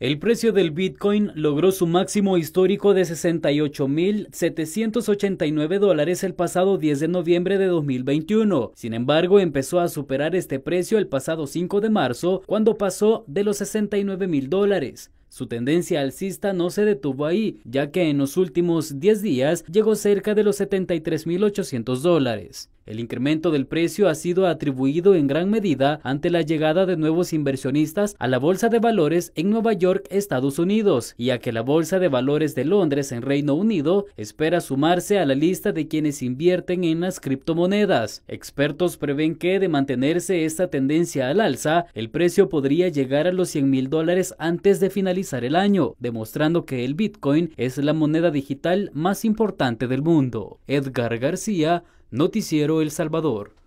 El precio del Bitcoin logró su máximo histórico de 68.789 dólares el pasado 10 de noviembre de 2021. Sin embargo, empezó a superar este precio el pasado 5 de marzo, cuando pasó de los 69.000 dólares. Su tendencia alcista no se detuvo ahí, ya que en los últimos 10 días llegó cerca de los 73.800 dólares. El incremento del precio ha sido atribuido en gran medida ante la llegada de nuevos inversionistas a la Bolsa de Valores en Nueva York, Estados Unidos, y a que la Bolsa de Valores de Londres en Reino Unido espera sumarse a la lista de quienes invierten en las criptomonedas. Expertos prevén que, de mantenerse esta tendencia al alza, el precio podría llegar a los 100 mil dólares antes de finalizar el año, demostrando que el Bitcoin es la moneda digital más importante del mundo. Edgar García, Noticiero El Salvador